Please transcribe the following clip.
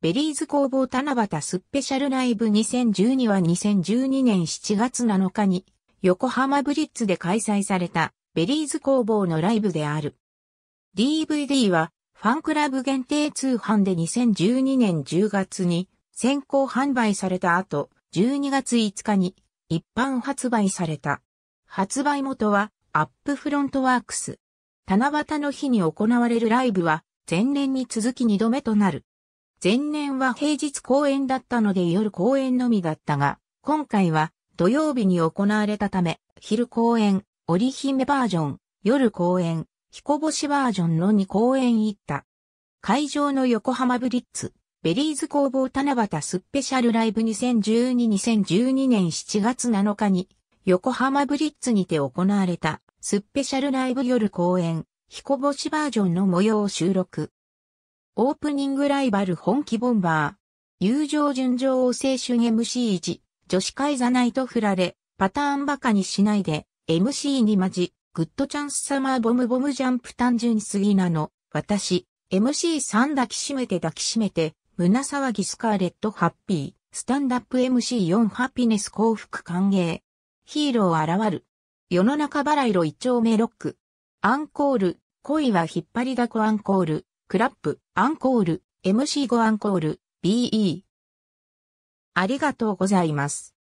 ベリーズ工房七夕スペシャルライブ2012は2012年7月7日に横浜ブリッツで開催されたベリーズ工房のライブである。DVD はファンクラブ限定通販で2012年10月に先行販売された後12月5日に一般発売された。発売元はアップフロントワークス。七夕の日に行われるライブは前年に続き2度目となる。前年は平日公演だったので夜公演のみだったが、今回は土曜日に行われたため、昼公演、織姫バージョン、夜公演、彦星バージョンの2公演行った。会場の横浜ブリッツ、ベリーズ工房七夕スペシャルライブ2012-2012年7月7日に、横浜ブリッツにて行われた、スペシャルライブ夜公演、彦星バージョンの模様を収録。オープニングライバル本気ボンバー。友情純情を青春 MC1、女子会ザナイと振られ、パターンバカにしないで、MC にマじ、グッドチャンスサマーボムボムジャンプ単純すぎなの、私、MC3 抱きしめて抱きしめて、胸騒ぎスカーレットハッピー、スタンダップ MC4 ハピネス幸福歓迎。ヒーロー現る。世の中バラ色一丁目ロック。アンコール、恋は引っ張りだこアンコール。クラップ、アンコール、MC5 アンコール、BE。ありがとうございます。